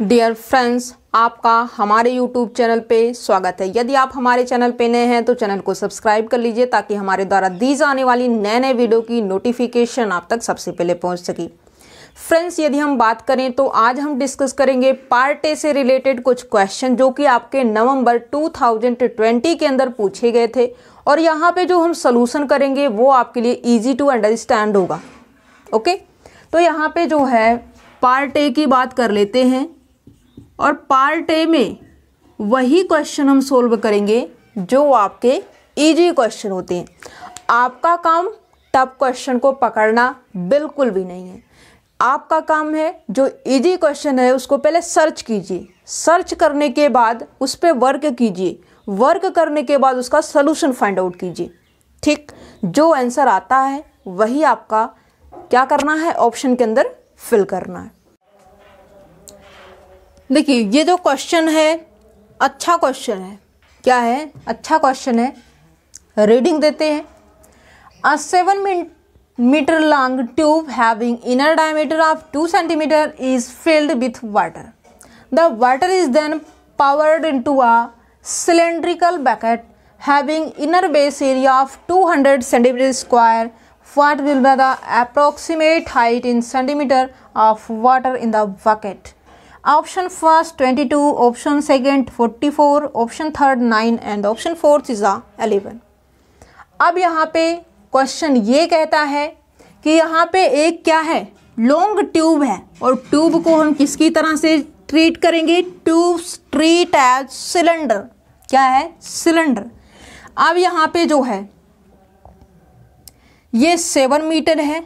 Dear friends आपका हमारे YouTube channel पे स्वागत है यदि आप हमारे चैनल पे नए हैं तो चैनल को सब्सक्राइब कर लीजिए ताकि हमारे द्वारा दी जाने वाली नए नए वीडियो की नोटिफिकेशन आप तक सबसे पहले पहुंच सके फ्रेंड्स यदि हम बात करें तो आज हम डिस्कस करेंगे पार्ट ए से रिलेटेड कुछ क्वेश्चन जो कि आपके नवंबर 2020 के अंदर पूछे गए थे और यहाँ पे जो हम सलूशन करेंगे वो आपके लिए ईजी टू अंडरस्टैंड होगा ओके तो यहाँ पे जो है पार्ट ए की बात कर लेते हैं और पार्ट ए में वही क्वेश्चन हम सोल्व करेंगे जो आपके इजी क्वेश्चन होते हैं आपका काम टफ क्वेश्चन को पकड़ना बिल्कुल भी नहीं है आपका काम है जो इजी क्वेश्चन है उसको पहले सर्च कीजिए सर्च करने के बाद उस पर वर्क कीजिए वर्क करने के बाद उसका सलूशन फाइंड आउट कीजिए ठीक जो आंसर आता है वही आपका क्या करना है ऑप्शन के अंदर फिल करना है देखिए ये जो क्वेश्चन है अच्छा क्वेश्चन है क्या है अच्छा क्वेश्चन है रीडिंग देते हैं a seven metre long tube having inner diameter of two centimetre is filled with water the water is then poured into a cylindrical bucket having inner base area of two hundred centimetre square what will be the approximate height in centimetre of water in the bucket option first 22 option second 44 option third 9 and option fourth is the 11 अब यहाँ पे question ये कहता है कि यहाँ पे एक क्या है लॉन्ग ट्यूब है और ट्यूब को हम किसकी तरह से ट्रीट करेंगे ट्यूब ट्रीट एज सिलेंडर क्या है सिलेंडर अब यहाँ पे जो है ये सेवन मीटर है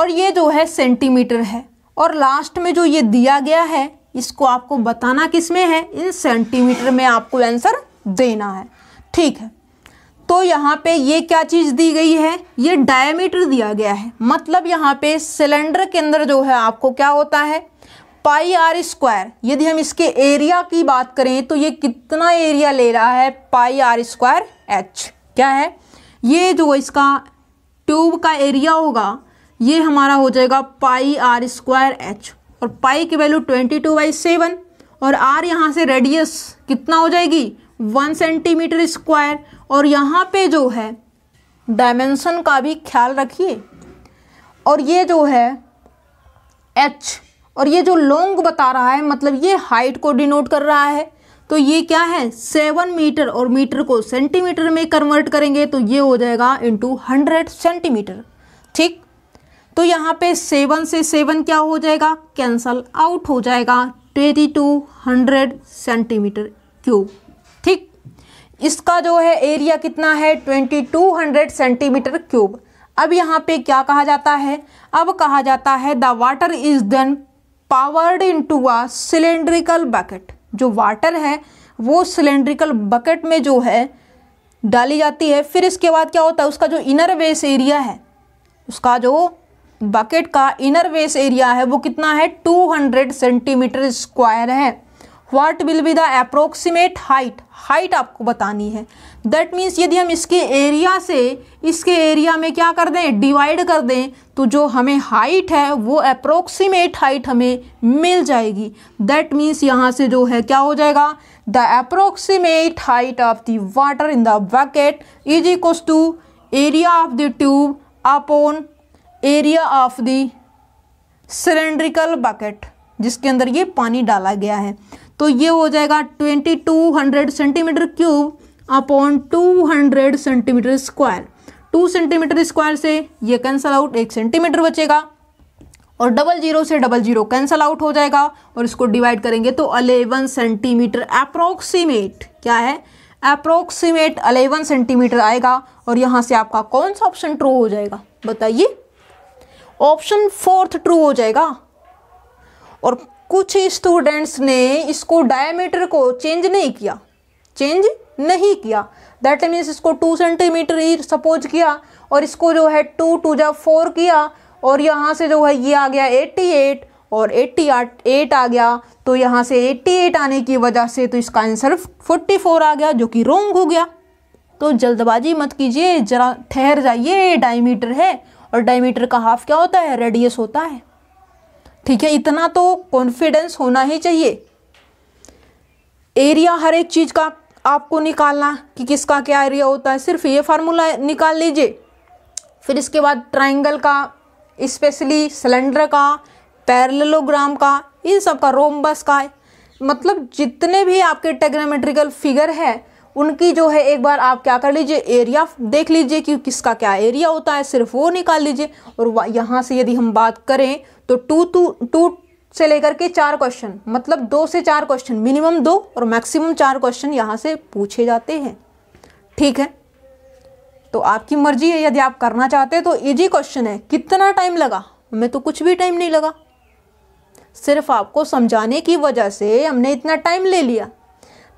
और ये जो है सेंटीमीटर है और लास्ट में जो ये दिया गया है इसको आपको बताना किस में है इन सेंटीमीटर में आपको आंसर देना है ठीक है तो यहाँ पे ये क्या चीज़ दी गई है ये डायमीटर दिया गया है मतलब यहाँ पे सिलेंडर के अंदर जो है आपको क्या होता है पाई आर स्क्वायर यदि हम इसके एरिया की बात करें तो ये कितना एरिया ले रहा है पाई आर स्क्वायर एच क्या है ये जो इसका ट्यूब का एरिया होगा ये हमारा हो जाएगा पाई आर स्क्वायर एच और पाई की value twenty two by seven और आर यहाँ से रेडियस कितना हो जाएगी वन सेंटीमीटर स्क्वायर और यहाँ पे जो है डायमेंशन का भी ख्याल रखिए और ये जो है एच और ये जो लॉन्ग बता रहा है मतलब ये हाइट को डिनोट कर रहा है तो ये क्या है सेवन मीटर और मीटर को सेंटीमीटर में कन्वर्ट करेंगे तो ये हो जाएगा इंटू हंड्रेड सेंटीमीटर ठीक तो यहाँ पे सेवन से सेवन क्या हो जाएगा कैंसल आउट हो जाएगा twenty two hundred centimetre cube ठीक इसका जो है एरिया कितना है twenty two hundred centimetre cube अब यहाँ पे क्या कहा जाता है अब कहा जाता है the water is then poured into a cylindrical bucket जो वाटर है वो सिलेंड्रिकल बकेट में जो है डाली जाती है फिर इसके बाद क्या होता है उसका जो इनर बेस एरिया है उसका जो बकेट का इनर वेस एरिया है वो कितना है 200 सेंटीमीटर स्क्वायर है what will be the approximate height height आपको बतानी है दैट मीन्स यदि हम इसके एरिया से इसके एरिया में क्या कर दें डिवाइड कर दें तो जो हमें हाइट है वो अप्रोक्सीमेट हाइट हमें मिल जाएगी दैट मीन्स यहाँ से जो है क्या हो जाएगा the approximate height of the water in the bucket is equal to area of the tube upon area of the cylindrical bucket जिसके अंदर ये पानी डाला गया है तो ये हो जाएगा 2200 centimetre cube upon 200 centimetre square 2 centimetre square से ये कैंसल आउट एक सेंटीमीटर बचेगा और डबल जीरो से डबल जीरो कैंसल आउट हो जाएगा और इसको डिवाइड करेंगे तो अलेवन सेंटीमीटर अप्रोक्सीमेट क्या है अप्रोक्सीमेट अलेवन सेंटीमीटर आएगा और यहाँ से आपका कौन सा ऑप्शन ट्रू हो जाएगा बताइए ऑप्शन फोर्थ ट्रू हो जाएगा और कुछ स्टूडेंट्स ने इसको डायमीटर को चेंज नहीं किया चेंज नहीं किया दैट मीन्स इसको टू सेंटीमीटर ही सपोज किया और इसको जो है टू टू जा फोर किया और यहाँ से जो है ये आ गया एट्टी एट और एट्टी एट आ गया तो यहाँ से एट्टी एट आने की वजह से तो इसका आंसर फोर्टी फोर आ गया जो कि रोंग हो गया तो जल्दबाजी मत कीजिए ज़रा ठहर जाइए डायमीटर है और डायमीटर का हाफ क्या होता है रेडियस होता है ठीक है इतना तो कॉन्फिडेंस होना ही चाहिए एरिया हर एक चीज़ का आपको निकालना कि किसका क्या एरिया होता है सिर्फ ये फार्मूला निकाल लीजिए फिर इसके बाद ट्राइंगल का स्पेशली सिलेंडर का पैरलोग्राम का इन सब का रोमबस का मतलब जितने भी आपके टेग्नोमेट्रिकल फिगर है उनकी जो है एक बार आप क्या कर लीजिए एरिया देख लीजिए कि किसका क्या एरिया होता है सिर्फ वो निकाल लीजिए और यहाँ से यदि हम बात करें तो टू टू टू से लेकर के चार क्वेश्चन मतलब दो से चार क्वेश्चन मिनिमम दो और मैक्सिमम चार क्वेश्चन यहाँ से पूछे जाते हैं ठीक है तो आपकी मर्जी है यदि आप करना चाहते हैं तो इजी क्वेश्चन है कितना टाइम लगा हमें तो कुछ भी टाइम नहीं लगा सिर्फ आपको समझाने की वजह से हमने इतना टाइम ले लिया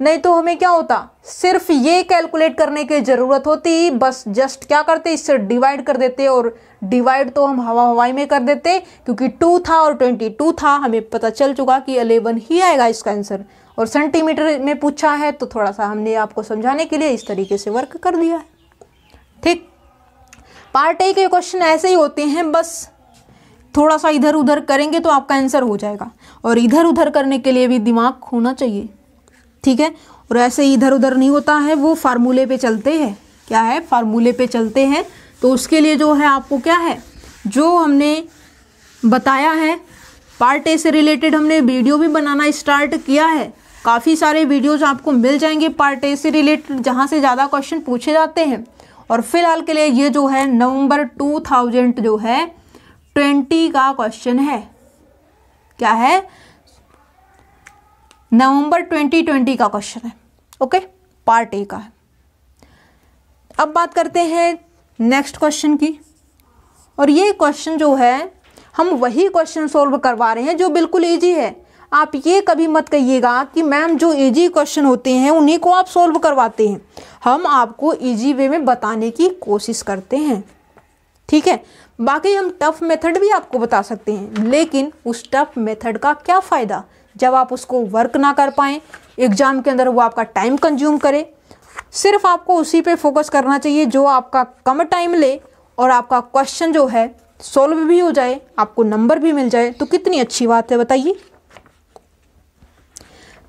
नहीं तो हमें क्या होता सिर्फ ये कैलकुलेट करने की ज़रूरत होती बस जस्ट क्या करते इससे डिवाइड कर देते और डिवाइड तो हम हवा हवाई में कर देते क्योंकि टू था और ट्वेंटी टू था हमें पता चल चुका कि अलेवन ही आएगा इसका आंसर और सेंटीमीटर में पूछा है तो थोड़ा सा हमने आपको समझाने के लिए इस तरीके से वर्क कर दिया है ठीक पार्ट ए के क्वेश्चन ऐसे ही होते हैं बस थोड़ा सा इधर उधर करेंगे तो आपका आंसर हो जाएगा और इधर उधर करने के लिए भी दिमाग होना चाहिए ठीक है और ऐसे इधर उधर नहीं होता है वो फार्मूले पे चलते हैं क्या है फार्मूले पे चलते हैं तो उसके लिए जो है आपको क्या है जो हमने बताया है पार्ट ए से रिलेटेड हमने वीडियो भी बनाना स्टार्ट किया है काफ़ी सारे वीडियोज़ आपको मिल जाएंगे पार्ट ए से रिलेटेड जहाँ से ज़्यादा क्वेश्चन पूछे जाते हैं और फिलहाल के लिए ये जो है नवंबर टू थाउजेंड जो है ट्वेंटी का क्वेश्चन है क्या है नवंबर 2020 का क्वेश्चन है ओके पार्ट ए का है अब बात करते हैं नेक्स्ट क्वेश्चन की और ये क्वेश्चन जो है हम वही क्वेश्चन सोल्व करवा रहे हैं जो बिल्कुल ईजी है आप ये कभी मत कहिएगा कि मैम जो ईजी क्वेश्चन होते हैं उन्हीं को आप सोल्व करवाते हैं हम आपको ईजी वे में बताने की कोशिश करते हैं ठीक है बाकी हम टफ मेथड भी आपको बता सकते हैं लेकिन उस टफ मेथड का क्या फ़ायदा जब आप उसको वर्क ना कर पाएँ एग्ज़ाम के अंदर वो आपका टाइम कंज्यूम करे सिर्फ आपको उसी पे फोकस करना चाहिए जो आपका कम टाइम ले और आपका क्वेश्चन जो है सॉल्व भी हो जाए आपको नंबर भी मिल जाए तो कितनी अच्छी बात है बताइए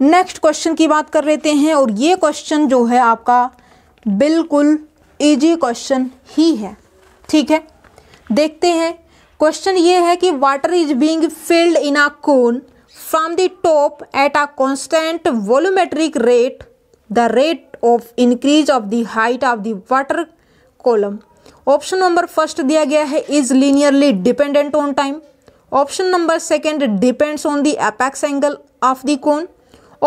नेक्स्ट क्वेश्चन की बात कर लेते हैं और ये क्वेश्चन जो है आपका बिल्कुल इजी क्वेश्चन ही है ठीक है देखते हैं क्वेश्चन ये है कि water is being filled in a cone from the top at a constant volumetric rate the rate of increase of the height of the water column option number first दिया गया है is linearly dependent on time option number second depends on the apex angle of the cone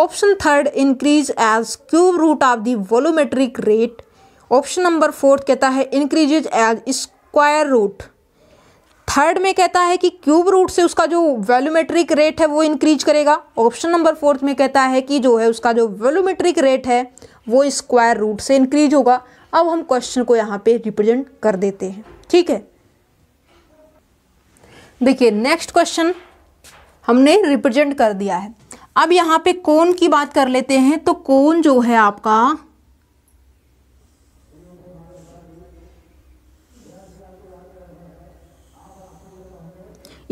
option third increase as cube root of the volumetric rate option number fourth कहता है increase as square root third में कहता है कि cube root से उसका जो वैल्यूमेट्रिक rate है वो इंक्रीज करेगा ऑप्शन नंबर फोर्थ में कहता है कि जो है उसका जो वैल्यूमेट्रिक रेट है वो स्क्वायर रूट से इंक्रीज होगा अब हम क्वेश्चन को यहाँ पे रिप्रेजेंट कर देते हैं ठीक है देखिए नेक्स्ट क्वेश्चन हमने रिप्रेजेंट कर दिया है अब यहाँ पे कोन की बात कर लेते हैं तो कोन जो है आपका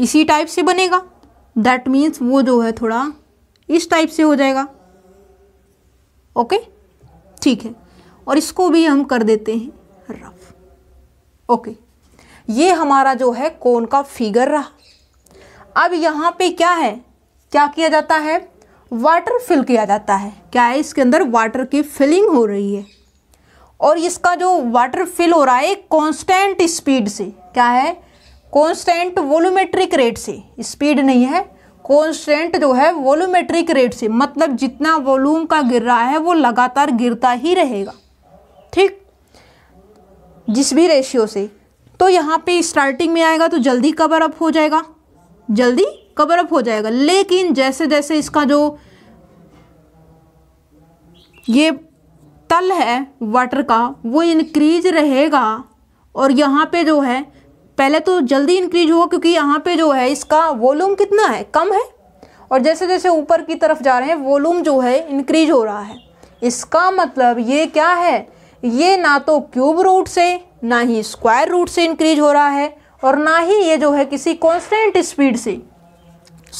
इसी टाइप से बनेगा दैट मीन्स वो जो है थोड़ा इस टाइप से हो जाएगा ओके ठीक है और इसको भी हम कर देते हैं रफ ओके ये हमारा जो है कोन का फिगर रहा अब यहाँ पे क्या है क्या किया जाता है वाटर फिल किया जाता है क्या है इसके अंदर वाटर की फिलिंग हो रही है और इसका जो वाटर फिल हो रहा है कांस्टेंट स्पीड से क्या है कॉन्स्टेंट वोलूमेट्रिक रेट से स्पीड नहीं है कॉन्स्टेंट जो है वोलूमेट्रिक रेट से मतलब जितना वॉल्यूम का गिर रहा है वो लगातार गिरता ही रहेगा ठीक जिस भी रेशियो से तो यहाँ पे स्टार्टिंग में आएगा तो जल्दी कवर अप हो जाएगा जल्दी कवर अप हो जाएगा लेकिन जैसे जैसे इसका जो ये तल है वाटर का वो इनक्रीज रहेगा और यहाँ पे जो है पहले तो जल्दी इंक्रीज हुआ क्योंकि यहाँ पे जो है इसका वॉल्यूम कितना है कम है और जैसे जैसे ऊपर की तरफ जा रहे हैं वॉल्यूम जो है इंक्रीज हो रहा है इसका मतलब ये क्या है ये ना तो क्यूब रूट से ना ही स्क्वायर रूट से इंक्रीज हो रहा है और ना ही ये जो है किसी कॉन्स्टेंट स्पीड से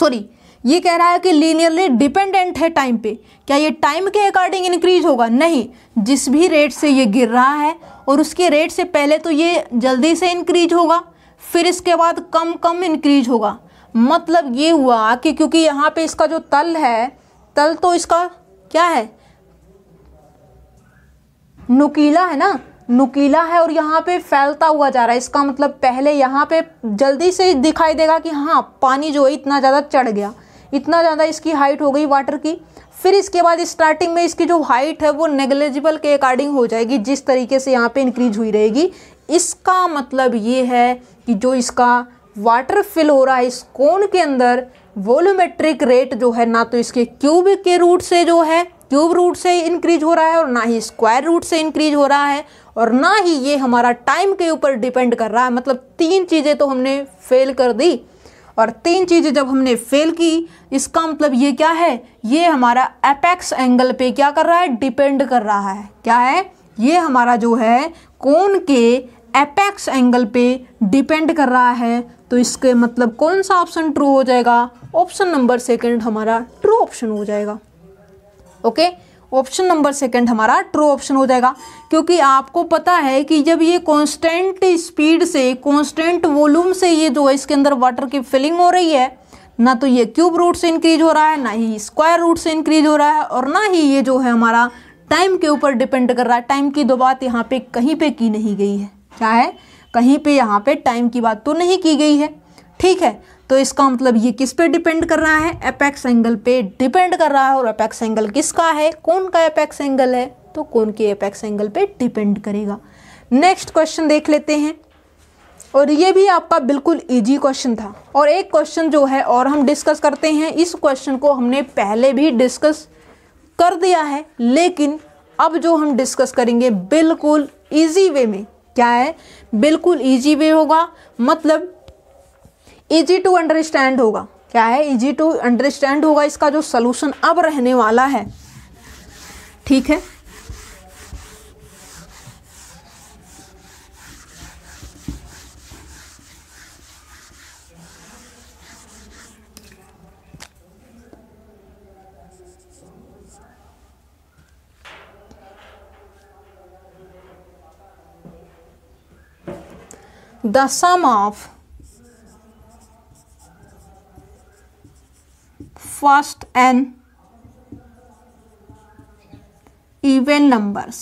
सॉरी ये कह रहा है कि लीनियरली डिपेंडेंट है टाइम पे क्या ये टाइम के अकॉर्डिंग इंक्रीज होगा नहीं जिस भी रेट से ये गिर रहा है और उसके रेट से पहले तो ये जल्दी से इंक्रीज होगा फिर इसके बाद कम कम इंक्रीज होगा मतलब ये हुआ कि क्योंकि यहाँ पे इसका जो तल है तल तो इसका क्या है नुकीला है ना नुकीला है और यहाँ पे फैलता हुआ जा रहा है इसका मतलब पहले यहाँ पे जल्दी से दिखाई देगा कि हाँ पानी जो है इतना ज़्यादा चढ़ गया इतना ज़्यादा इसकी हाइट हो गई वाटर की फिर इसके बाद स्टार्टिंग में इसकी जो हाइट है वो नेग्लेजिबल के अकॉर्डिंग हो जाएगी जिस तरीके से यहाँ पे इंक्रीज हुई रहेगी इसका मतलब ये है कि जो इसका वाटर फिल हो रहा है इस कोन के अंदर वॉल्यूमेट्रिक रेट जो है ना तो इसके क्यूब के रूट से जो है क्यूब रूट से इंक्रीज हो रहा है और ना ही स्क्वायर रूट से इंक्रीज हो रहा है और ना ही ये हमारा टाइम के ऊपर डिपेंड कर रहा है मतलब तीन चीज़ें तो हमने फेल कर दी और तीन चीज़ें जब हमने फेल की इसका मतलब ये क्या है ये हमारा एपेक्स एंगल पे क्या कर रहा है डिपेंड कर रहा है क्या है ये हमारा जो है कोन के एपेक्स एंगल पे डिपेंड कर रहा है तो इसके मतलब कौन सा ऑप्शन ट्रू हो जाएगा ऑप्शन नंबर सेकेंड हमारा ट्रू ऑप्शन हो जाएगा okay okay? Option number second हमारा ट्रू ऑप्शन हो जाएगा क्योंकि आपको पता है कि जब ये कांस्टेंट स्पीड से कांस्टेंट वॉल्यूम से ये जो है इसके अंदर वाटर की फिलिंग हो रही है ना तो ये क्यूब रूट से इंक्रीज हो रहा है ना ही स्क्वायर रूट से इंक्रीज हो रहा है और ना ही ये जो है हमारा टाइम के ऊपर डिपेंड कर रहा है टाइम की दो बात यहाँ पे कहीं पे की नहीं गई है क्या है कहीं पे यहाँ पे टाइम की बात तो नहीं की गई है ठीक है तो इसका मतलब ये किस पे डिपेंड कर रहा है अपेक्स एंगल पे डिपेंड कर रहा है और अपेक्स एंगल किसका है कौन का अपेक्स एंगल है तो कौन के अपेक्स एंगल पे डिपेंड करेगा नेक्स्ट क्वेश्चन देख लेते हैं और ये भी आपका बिल्कुल इजी क्वेश्चन था और एक क्वेश्चन जो है और हम डिस्कस करते हैं इस क्वेश्चन को हमने पहले भी डिस्कस कर दिया है लेकिन अब जो हम डिस्कस करेंगे बिल्कुल ईजी वे में क्या है बिल्कुल ईजी वे होगा मतलब इजी टू अंडरस्टैंड होगा क्या है इजी टू अंडरस्टैंड होगा इसका जो सोल्यूशन अब रहने वाला है ठीक है the sum of first n even numbers.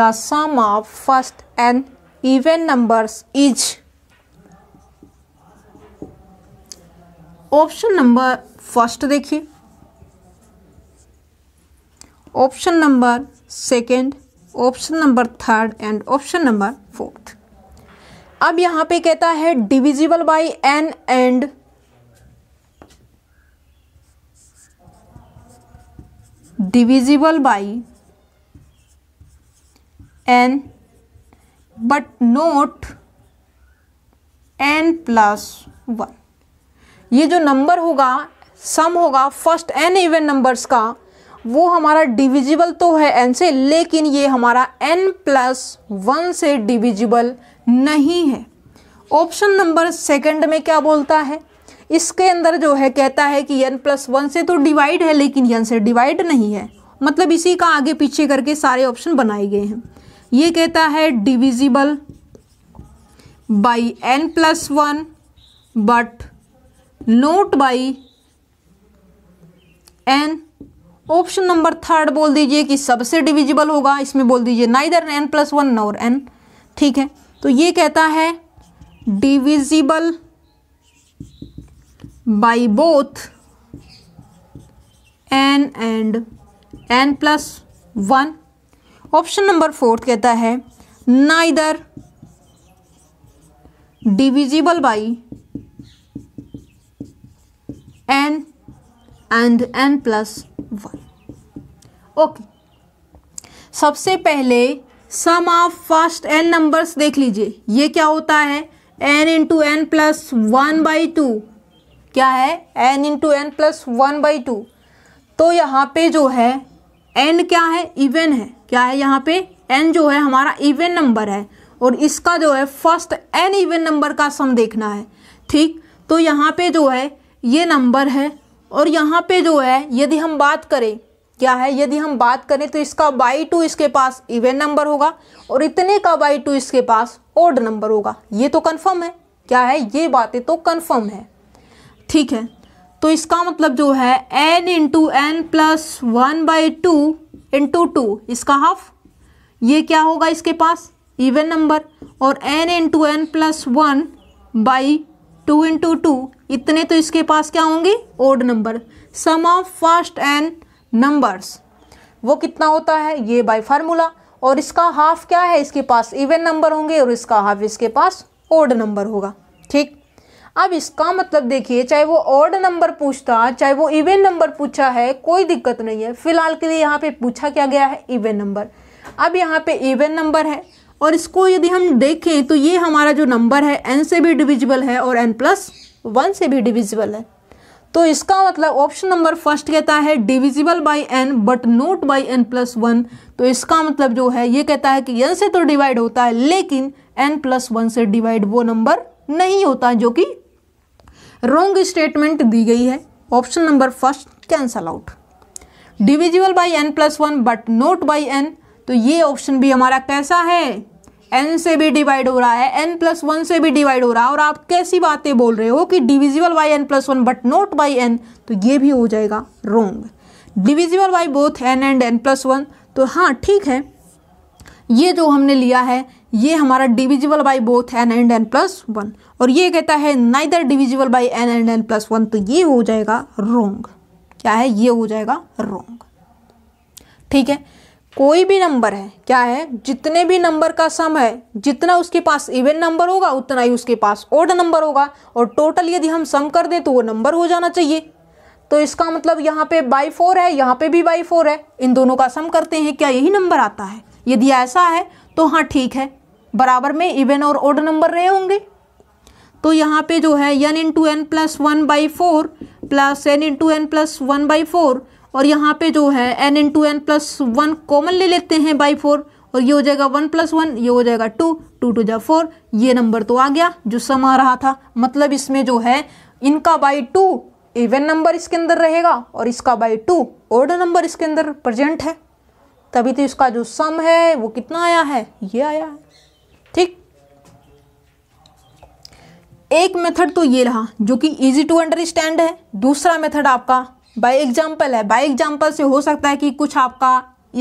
The sum of first n even numbers is option number first देखिए option number second option number third and option number fourth अब यहां पे कहता है divisible by N and divisible by N but not N plus one ये जो number होगा सम होगा फर्स्ट एन इवन नंबर्स का वो हमारा डिविजिबल तो है एन से लेकिन ये हमारा एन प्लस वन से डिविजिबल नहीं है ऑप्शन नंबर सेकंड में क्या बोलता है इसके अंदर जो है कहता है कि यन प्लस वन से तो डिवाइड है लेकिन यन से डिवाइड नहीं है मतलब इसी का आगे पीछे करके सारे ऑप्शन बनाए गए हैं ये कहता है divisible by N plus one but not by N option number third बोल दीजिए कि सबसे डिविजिबल होगा इसमें बोल दीजिए इधर N plus one nor N ठीक है तो ये कहता है divisible by both N and N plus one option number fourth कहता है neither divisible by N and N plus one okay सबसे पहले sum of first N numbers देख लीजिए ये क्या होता है N into N plus one by two क्या है N into N plus one by two तो यहाँ पे जो है एन क्या है इवन है क्या है यहाँ पे एन जो है हमारा इवन नंबर है और इसका जो है फर्स्ट एन इवन नंबर का सम देखना है ठीक तो यहाँ पे जो है ये नंबर है और यहाँ पे जो है यदि हम बात करें क्या है यदि हम बात करें तो इसका बाई टू इसके पास इवन नंबर होगा और इतने का बाई टू इसके पास ओड नंबर होगा ये तो कन्फर्म है क्या है ये बातें तो कन्फर्म है ठीक है तो इसका मतलब जो है N into N plus one by two into two इसका हाफ ये क्या होगा इसके पास इवन नंबर और N into N plus one by two into two इतने तो इसके पास क्या होंगे odd number sum of first N numbers वो कितना होता है ये बाय फार्मूला और इसका हाफ क्या है इसके पास इवन नंबर होंगे और इसका हाफ इसके पास ओड नंबर होगा ठीक अब इसका मतलब देखिए चाहे वो ऑड नंबर पूछता चाहे वो इवेन नंबर पूछा है कोई दिक्कत नहीं है फिलहाल के लिए यहाँ पे पूछा क्या गया है इवेन नंबर अब यहाँ पे इवेन नंबर है और इसको यदि हम देखें तो ये हमारा जो नंबर है एन से भी डिविजिबल है और एन प्लस वन से भी डिविजिबल है तो इसका मतलब ऑप्शन नंबर फर्स्ट कहता है divisible by N but not by N plus one तो इसका मतलब जो है ये कहता है कि एन से तो डिवाइड होता है लेकिन एन प्लस वन से डिवाइड वो नंबर नहीं होता जो कि रोंग स्टेटमेंट दी गई है option number first cancel out divisible by N plus one but not by N तो ये ऑप्शन भी हमारा कैसा है एन से भी डिवाइड हो रहा है एन प्लस वन से भी डिवाइड हो रहा है और आप कैसी बातें बोल रहे हो कि divisible by N plus one but not by N तो ये भी हो जाएगा wrong divisible by both N and N plus one तो हाँ ठीक है ये जो हमने लिया है ये हमारा divisible by both N and N plus one और ये कहता है neither divisible by N and N plus one तो ये हो जाएगा रोंग क्या है ये हो जाएगा रोंग ठीक है कोई भी नंबर है क्या है जितने भी नंबर का सम है जितना उसके पास इवन नंबर होगा उतना ही उसके पास ओड नंबर होगा और टोटल यदि हम सम कर दें तो वो नंबर हो जाना चाहिए तो इसका मतलब यहाँ पे बाई फोर है यहाँ पे भी बाई फोर है इन दोनों का सम करते हैं क्या यही नंबर आता है यदि ऐसा है तो हाँ ठीक है बराबर में इवन और ओड नंबर रहे होंगे तो यहाँ पे जो है N into N plus one by four plus N into N plus one by four और यहाँ पे जो है N into N plus one common ले लेते हैं बाई फोर और ये हो जाएगा वन प्लस वन ये हो जाएगा टू टू टू जा फोर ये नंबर तो आ गया जो सम आ रहा था मतलब इसमें जो है इनका बाई टू इवन नंबर इसके अंदर रहेगा और इसका बाई टू ऑड नंबर इसके अंदर प्रजेंट है तभी तो इसका जो सम है वो कितना आया है ये आया है ठीक एक मेथड तो ये रहा जो कि इजी टू अंडरस्टैंड है दूसरा मेथड आपका बाय एग्जाम्पल है बाय एग्जाम्पल से हो सकता है कि कुछ आपका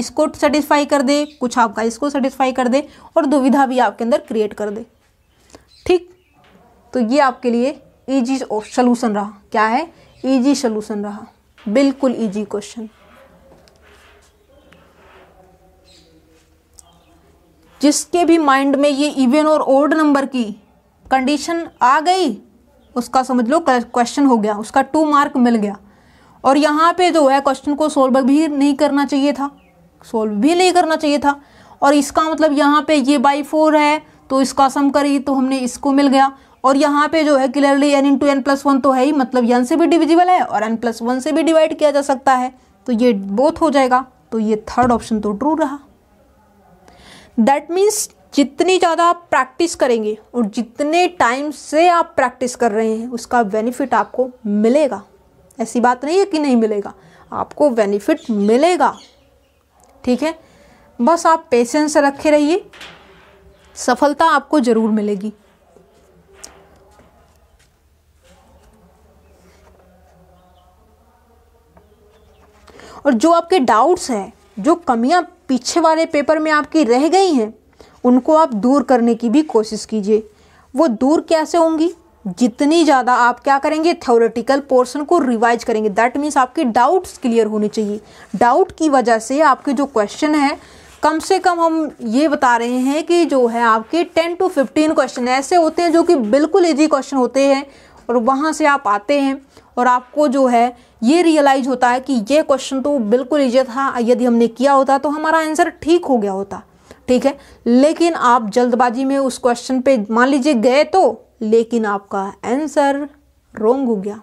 इसको सेटिस्फाई कर दे कुछ आपका इसको सेटिस्फाई कर दे और दुविधा भी आपके अंदर क्रिएट कर दे ठीक तो ये आपके लिए ईजी सोल्यूशन रहा क्या है ईजी सोल्यूशन रहा बिल्कुल ईजी क्वेश्चन जिसके भी माइंड में ये इवन और ओल्ड नंबर की कंडीशन आ गई उसका समझ लो क्वेश्चन हो गया उसका टू मार्क मिल गया और यहाँ पे जो है क्वेश्चन को सोल्व भी नहीं करना चाहिए था सोल्व भी नहीं करना चाहिए था और इसका मतलब यहाँ पे ये बाई फोर है तो इसका सम करी तो हमने इसको मिल गया और यहाँ पे जो है clearly N into N plus one तो है ही मतलब यन से भी डिविजिबल है और एन प्लस वन से भी डिवाइड किया जा सकता है तो ये बोथ हो जाएगा तो ये थर्ड ऑप्शन तो ट्रू रहा दैट मीन्स जितनी ज़्यादा आप प्रैक्टिस करेंगे और जितने टाइम से आप प्रैक्टिस कर रहे हैं उसका बेनिफिट आपको मिलेगा ऐसी बात नहीं है कि नहीं मिलेगा आपको बेनिफिट मिलेगा ठीक है बस आप पेशेंस रखे रहिए सफलता आपको ज़रूर मिलेगी और जो आपके डाउट्स हैं जो कमियां पीछे वाले पेपर में आपकी रह गई हैं उनको आप दूर करने की भी कोशिश कीजिए वो दूर कैसे होंगी जितनी ज़्यादा आप क्या करेंगे थ्योरेटिकल पोर्शन को रिवाइज करेंगे दैट मीन्स आपके डाउट्स क्लियर होने चाहिए डाउट की वजह से आपके जो क्वेश्चन है कम से कम हम ये बता रहे हैं कि जो है आपके टेन टू फिफ्टीन क्वेश्चन ऐसे होते हैं जो कि बिल्कुल ईजी क्वेश्चन होते हैं और वहाँ से आप आते हैं और आपको जो है ये रियलाइज़ होता है कि ये क्वेश्चन तो बिल्कुल ईजी था यदि हमने किया होता तो हमारा आंसर ठीक हो गया होता ठीक है लेकिन आप जल्दबाजी में उस क्वेश्चन पे मान लीजिए गए तो लेकिन आपका आंसर रोंग हो गया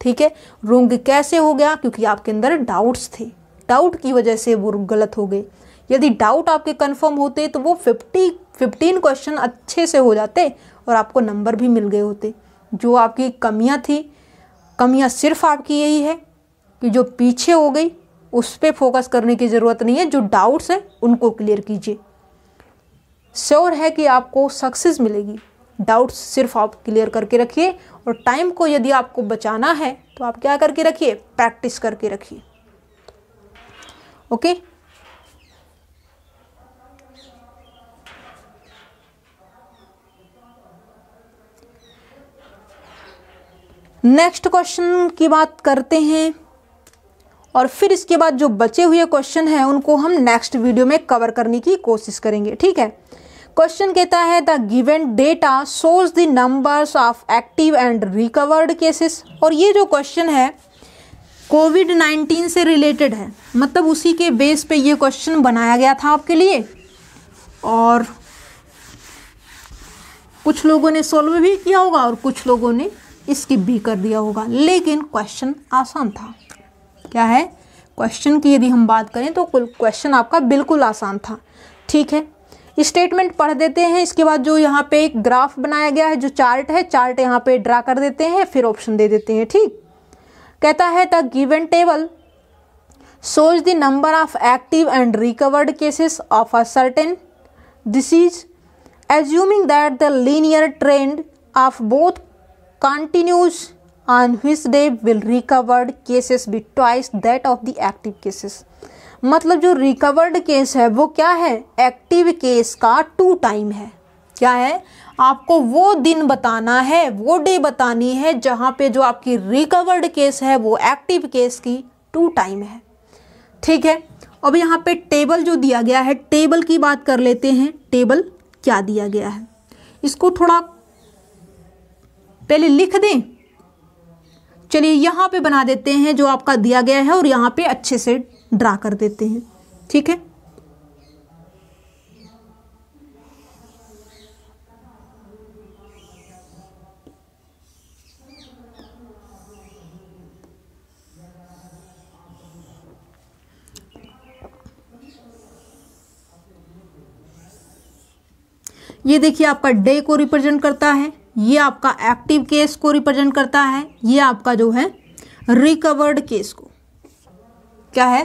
ठीक है रोंग कैसे हो गया क्योंकि आपके अंदर डाउट्स थे डाउट की वजह से वो गलत हो गए यदि डाउट आपके कंफर्म होते तो वो फिफ्टी फिफ्टीन क्वेश्चन अच्छे से हो जाते और आपको नंबर भी मिल गए होते जो आपकी कमियां थी कमियां सिर्फ आपकी यही है कि जो पीछे हो गई उस पर फोकस करने की ज़रूरत नहीं है जो डाउट्स हैं उनको क्लियर कीजिए श्योर है कि आपको सक्सेस मिलेगी डाउट्स सिर्फ आप क्लियर करके रखिए और टाइम को यदि आपको बचाना है तो आप क्या करके रखिए प्रैक्टिस करके रखिए ओके नेक्स्ट क्वेश्चन की बात करते हैं और फिर इसके बाद जो बचे हुए क्वेश्चन हैं उनको हम नेक्स्ट वीडियो में कवर करने की कोशिश करेंगे ठीक है क्वेश्चन कहता है the given data shows the numbers of active and recovered cases और ये जो क्वेश्चन है कोविड नाइन्टीन से रिलेटेड है मतलब उसी के बेस पे ये क्वेश्चन बनाया गया था आपके लिए और कुछ लोगों ने सॉल्व भी किया होगा और कुछ लोगों ने इसकी भी कर दिया होगा लेकिन क्वेश्चन आसान था क्या है क्वेश्चन की यदि हम बात करें तो क्वेश्चन आपका बिल्कुल आसान था ठीक है स्टेटमेंट पढ़ देते हैं इसके बाद जो यहाँ पे एक ग्राफ बनाया गया है जो चार्ट है चार्ट यहाँ पे ड्रा कर देते हैं फिर ऑप्शन दे देते हैं ठीक कहता है the given table shows the number of active and recovered cases of a certain this is assuming that the linear trend of both continues on his day will recovered cases be twice that of the active cases मतलब जो recovered case है वो क्या है active case का two time है क्या है आपको वो दिन बताना है वो डे बतानी है जहाँ पे जो आपकी रिकवर्ड केस है वो एक्टिव केस की टू टाइम है ठीक है अब यहाँ पे टेबल जो दिया गया है टेबल की बात कर लेते हैं टेबल क्या दिया गया है इसको थोड़ा पहले लिख दें चलिए यहाँ पे बना देते हैं जो आपका दिया गया है और यहाँ पे अच्छे से ड्रा कर देते हैं ठीक है ये देखिए आपका डे को रिप्रेजेंट करता है ये आपका एक्टिव केस को रिप्रेजेंट करता है ये आपका जो है रिकवर्ड केस को क्या है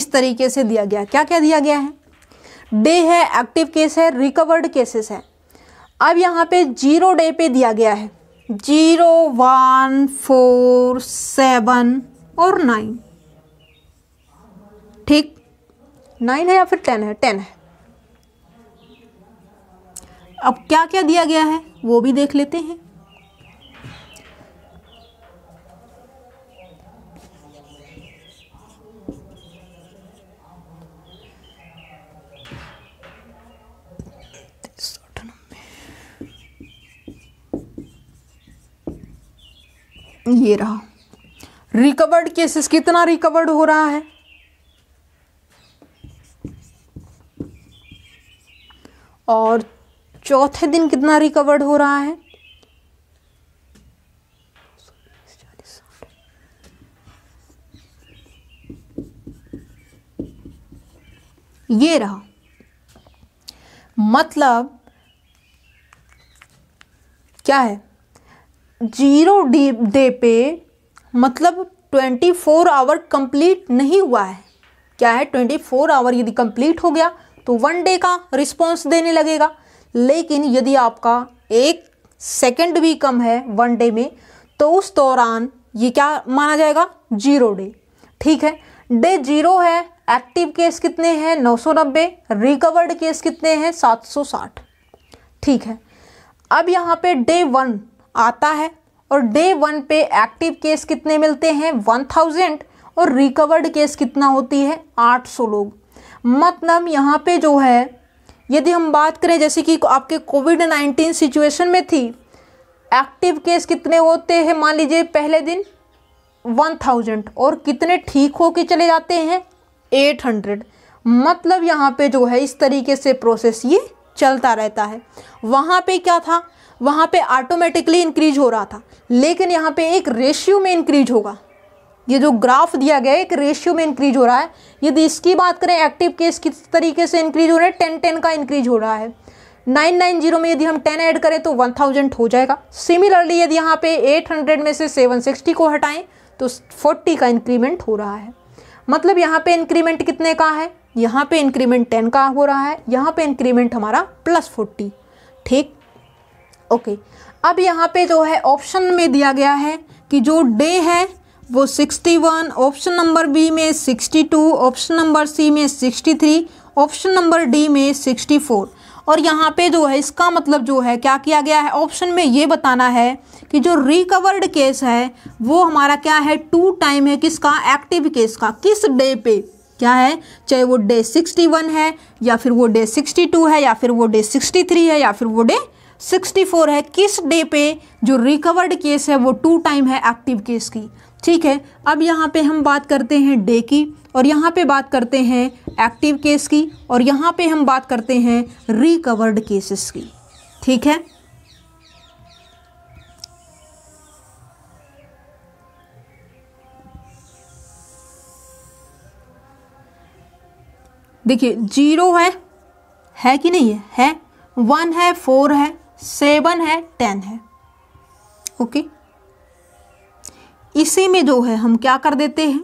इस तरीके से दिया गया क्या क्या दिया गया है डे है एक्टिव केस है रिकवर्ड केसेस है अब यहाँ पे जीरो डे पे दिया गया है जीरो वन फोर सेवन और नाइन ठीक नाइन है या फिर टेन है टेन है अब क्या क्या दिया गया है वो भी देख लेते हैं ये रहा रिकवर्ड केसेस कितना रिकवर्ड हो रहा है और चौथे दिन कितना रिकवर्ड हो रहा है ये रहा मतलब क्या है जीरो डी डे पे मतलब ट्वेंटी फोर आवर कंप्लीट नहीं हुआ है क्या है ट्वेंटी फोर आवर यदि कंप्लीट हो गया तो वन डे का रिस्पॉन्स देने लगेगा लेकिन यदि आपका एक सेकंड भी कम है वन डे में तो उस दौरान ये क्या माना जाएगा जीरो डे ठीक है डे जीरो है एक्टिव केस कितने हैं नौ सौ नब्बे रिकवर्ड केस कितने हैं सात सौ साठ ठीक है अब यहाँ पे डे वन आता है और डे वन पे एक्टिव केस कितने मिलते हैं वन थाउजेंड और रिकवर्ड केस कितना होती है आठ सौ लोग मतलब यहाँ पे जो है यदि हम बात करें जैसे कि आपके कोविड नाइन्टीन सिचुएशन में थी एक्टिव केस कितने होते हैं मान लीजिए पहले दिन वन थाउजेंड और कितने ठीक हो के चले जाते हैं एट हंड्रेड मतलब यहाँ पे जो है इस तरीके से प्रोसेस ये चलता रहता है वहाँ पे क्या था वहाँ पे ऑटोमेटिकली इंक्रीज हो रहा था लेकिन यहाँ पे एक रेशियो में इंक्रीज होगा ये जो ग्राफ दिया गया है एक रेशियो में इंक्रीज हो रहा है यदि इसकी बात करें एक्टिव केस किस तरीके से इंक्रीज हो रहे हैं टेन टेन का इंक्रीज हो रहा है नाइन नाइन जीरो में यदि हम टेन ऐड करें तो वन थाउजेंड हो जाएगा सिमिलरली यदि यहाँ पे एट हंड्रेड में से सेवन सिक्सटी को हटाएं तो फोर्टी का इंक्रीमेंट हो रहा है मतलब यहाँ पे इंक्रीमेंट कितने का है यहाँ पे इंक्रीमेंट टेन का हो रहा है यहाँ पे इंक्रीमेंट हमारा प्लस फोर्टी ठीक ओके अब यहाँ पे जो है ऑप्शन में दिया गया है कि जो डे है वो 61 ऑप्शन नंबर बी में 62 ऑप्शन नंबर सी में 63 ऑप्शन नंबर डी में 64 और यहाँ पे जो है इसका मतलब जो है क्या किया गया है ऑप्शन में ये बताना है कि जो रिकवर्ड केस है वो हमारा क्या है टू टाइम है किसका एक्टिव केस का किस डे पे क्या है चाहे वो डे 61 है या फिर वो डे 62 है या फिर वो डे 63 है या फिर वो डे 64 है किस डे पे जो रिकवर्ड केस है वो टू टाइम है एक्टिव केस की ठीक है अब यहाँ पे हम बात करते हैं डे की और यहाँ पे बात करते हैं एक्टिव केस की और यहाँ पे हम बात करते हैं रिकवर्ड केसेस की ठीक है देखिए जीरो है है कि नहीं है है वन है फोर है सेवन है टेन है ओके इसी में जो है हम क्या कर देते हैं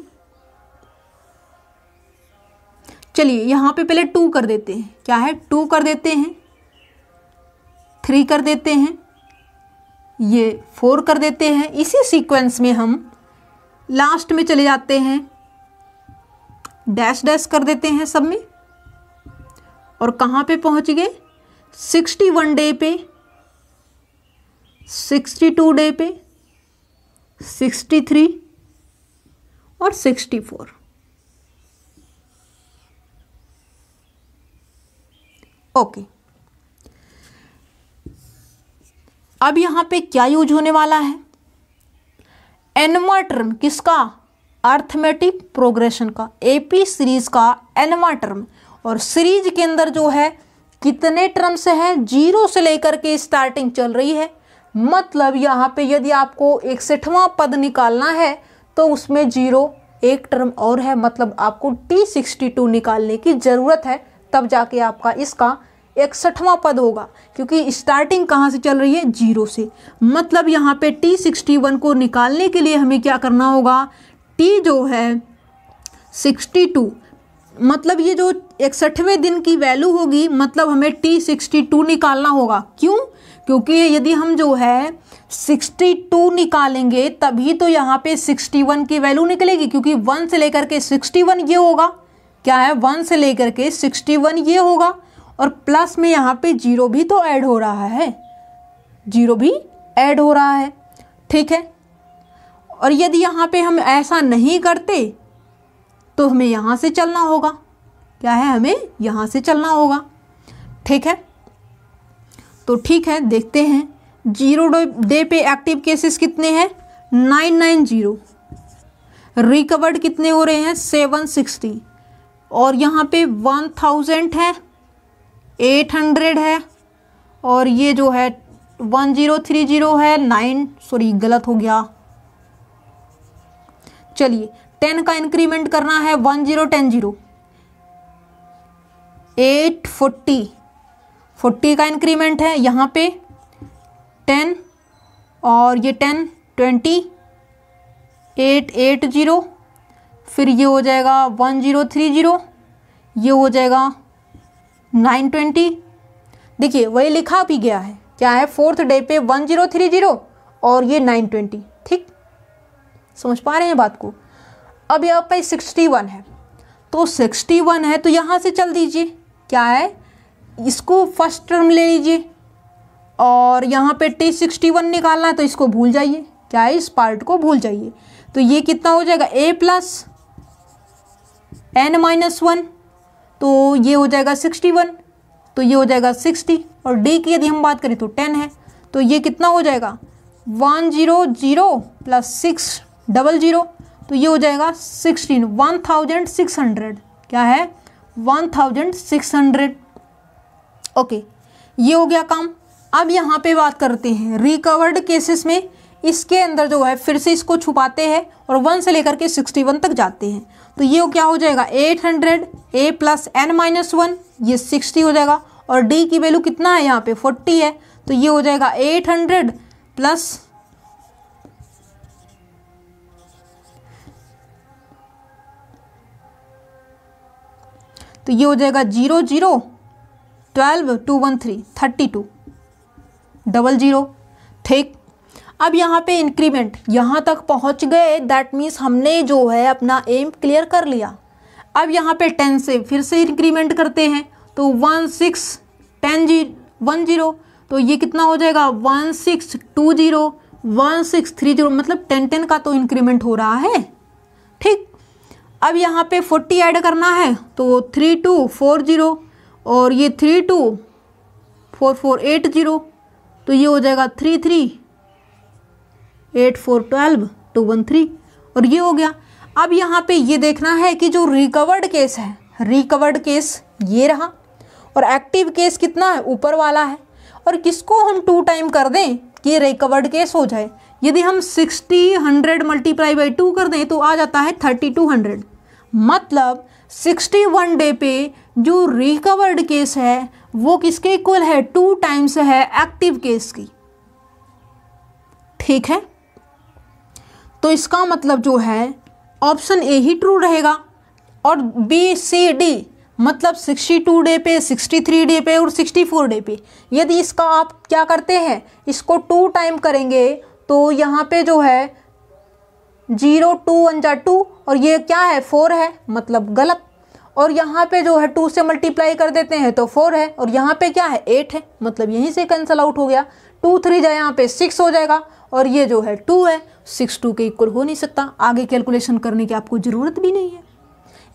चलिए यहां पे पहले टू कर देते हैं क्या है टू कर देते हैं थ्री कर देते हैं ये फोर कर देते हैं इसी सीक्वेंस में हम लास्ट में चले जाते हैं डैश डैश कर देते हैं सब में और कहाँ पे पहुँच गए सिक्सटी वन डे पे सिक्सटी टू डे पे सिक्सटी थ्री और सिक्सटी फोर ओके अब यहां पे क्या यूज होने वाला है एनवा टर्म किसका अर्थमेटिक प्रोग्रेशन का एपी सीरीज का एनवा टर्म और सीरीज के अंदर जो है कितने टर्म्स है जीरो से लेकर के स्टार्टिंग चल रही है मतलब यहाँ पे यदि आपको इकसठवां पद निकालना है तो उसमें जीरो एक टर्म और है मतलब आपको टी सिक्सटी टू निकालने की ज़रूरत है तब जाके आपका इसका इकसठवां पद होगा क्योंकि स्टार्टिंग कहाँ से चल रही है जीरो से मतलब यहाँ पे टी सिक्सटी वन को निकालने के लिए हमें क्या करना होगा टी जो है सिक्सटी टू मतलब ये जो इकसठवें दिन की वैल्यू होगी मतलब हमें टी सिक्सटी टू निकालना होगा क्यों क्योंकि यदि हम जो है 62 निकालेंगे तभी तो यहाँ पे 61 की वैल्यू निकलेगी क्योंकि 1 से लेकर के 61 ये होगा क्या है 1 से लेकर के 61 ये होगा और प्लस में यहाँ पे जीरो भी तो ऐड हो रहा है जीरो भी ऐड हो रहा है ठीक है और यदि यहाँ पे हम ऐसा नहीं करते तो हमें यहाँ से चलना होगा क्या है हमें यहाँ से चलना होगा ठीक है तो ठीक है देखते हैं जीरो डे पे एक्टिव केसेस कितने हैं नाइन नाइन जीरो रिकवर्ड कितने हो रहे हैं सेवन सिक्सटी और यहाँ पे वन थाउजेंड है एट हंड्रेड है और ये जो है वन जीरो थ्री जीरो है नाइन सॉरी गलत हो गया चलिए टेन का इंक्रीमेंट करना है one zero ten zero eight forty forty का इंक्रीमेंट है यहाँ पे टेन और ये ten twenty eight eight zero फिर ये हो जाएगा वन ज़ीरो थ्री ज़ीरो ये हो जाएगा नाइन ट्वेंटी देखिए वही लिखा भी गया है क्या है फोर्थ डे पे वन ज़ीरो थ्री ज़ीरो और ये नाइन ट्वेंटी ठीक समझ पा रहे हैं बात को अब यहाँ पर सिक्सटी वन है तो सिक्सटी वन है तो यहाँ से चल दीजिए क्या है इसको फर्स्ट टर्म ले लीजिए और यहाँ पे टी सिक्सटी वन निकालना है तो इसको भूल जाइए क्या है इस पार्ट को भूल जाइए तो ये कितना हो जाएगा a plus n minus one तो ये हो जाएगा सिक्सटी वन तो ये हो जाएगा सिक्सटी और डी की यदि हम बात करें तो टेन है तो ये कितना हो जाएगा one zero zero plus six double zero तो ये हो जाएगा sixteen one thousand six hundred क्या है one thousand six hundred okay ये हो गया काम अब यहाँ पे बात करते हैं रिकवर्ड केसेस में इसके अंदर जो है फिर से इसको छुपाते हैं और वन से लेकर के सिक्सटी वन तक जाते हैं तो ये क्या हो जाएगा eight hundred a plus n minus one ये सिक्सटी हो जाएगा और डी की वैल्यू कितना है यहाँ पे फोर्टी है तो ये हो जाएगा एट हंड्रेड प्लस तो ये हो जाएगा zero zero twelve two one three thirty two double zero ठीक अब यहाँ पे इंक्रीमेंट यहाँ तक पहुँच गए दैट मीन्स हमने जो है अपना एम क्लियर कर लिया अब यहाँ पे टेन से फिर से इंक्रीमेंट करते हैं तो वन सिक्स टेन जी वन ज़ीरो तो ये कितना हो जाएगा one six two zero one six three zero मतलब टेन टेन का तो इंक्रीमेंट हो रहा है ठीक अब यहाँ पे फोर्टी ऐड करना है तो थ्री टू फोर ज़ीरो और ये three two four four eight zero तो ये हो जाएगा three three eight four twelve two one three और ये हो गया अब यहाँ पे ये देखना है कि जो रिकवर्ड केस है रिकवर्ड केस ये रहा और एक्टिव केस कितना है ऊपर वाला है और किसको हम टू टाइम कर दें कि रिकवर्ड केस हो जाए यदि हम sixty hundred multiply by two कर दें तो आ जाता है थर्टी टू हंड्रेड मतलब सिक्सटी वन डे पे जो रिकवर्ड केस है वो किसके इक्वल है टू टाइम्स है एक्टिव केस की ठीक है तो इसका मतलब जो है ऑप्शन ए ही ट्रू रहेगा और बी सी डी मतलब 62 डे पे 63 डे पे और 64 डे पे यदि इसका आप क्या करते हैं इसको टू टाइम करेंगे तो यहाँ पे जो है जीरो टू वन जा टू और ये क्या है फोर है मतलब गलत और यहाँ पे जो है टू से मल्टीप्लाई कर देते हैं तो फोर है और यहाँ पे क्या है एट है मतलब यहीं से कैंसिल आउट हो गया टू थ्री जाए यहाँ पे सिक्स हो जाएगा और ये जो है टू है सिक्स टू के इक्वल हो नहीं सकता आगे कैलकुलेशन करने की आपको ज़रूरत भी नहीं है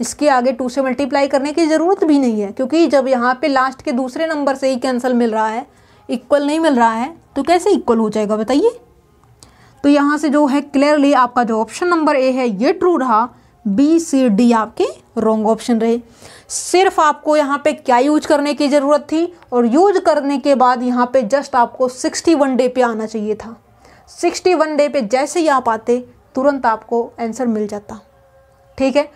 इसके आगे टू से मल्टीप्लाई करने की ज़रूरत भी नहीं है क्योंकि जब यहाँ पे लास्ट के दूसरे नंबर से ही कैंसिल मिल रहा है इक्वल नहीं मिल रहा है तो कैसे इक्वल हो जाएगा बताइए तो यहाँ से जो है क्लियरली आपका जो ऑप्शन नंबर ए है ये ट्रू रहा बी सी डी आपके रॉन्ग ऑप्शन रहे सिर्फ आपको यहाँ पे क्या यूज करने की ज़रूरत थी और यूज करने के बाद यहाँ पे जस्ट आपको 61 डे पे आना चाहिए था 61 डे पे जैसे ही आप आते तुरंत आपको आंसर मिल जाता ठीक है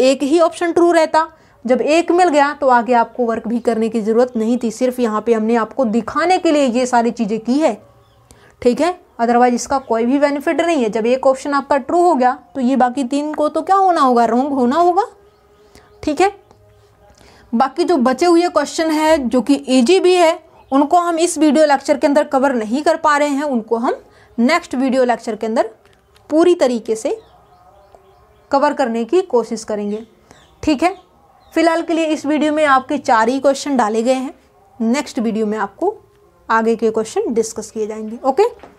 एक ही ऑप्शन ट्रू रहता जब एक मिल गया तो आगे आपको वर्क भी करने की ज़रूरत नहीं थी सिर्फ यहाँ पे हमने आपको दिखाने के लिए ये सारी चीज़ें की है ठीक है अदरवाइज इसका कोई भी बेनिफिट नहीं है जब एक ऑप्शन आपका ट्रू हो गया तो ये बाकी तीन को तो क्या होना होगा रॉन्ग होना होगा ठीक है बाकी जो बचे हुए क्वेश्चन है जो कि ए भी है उनको हम इस वीडियो लेक्चर के अंदर कवर नहीं कर पा रहे हैं उनको हम नेक्स्ट वीडियो लेक्चर के अंदर पूरी तरीके से कवर करने की कोशिश करेंगे ठीक है फिलहाल के लिए इस वीडियो में आपके चार ही क्वेश्चन डाले गए हैं नेक्स्ट वीडियो में आपको आगे के क्वेश्चन डिस्कस किए जाएंगे ओके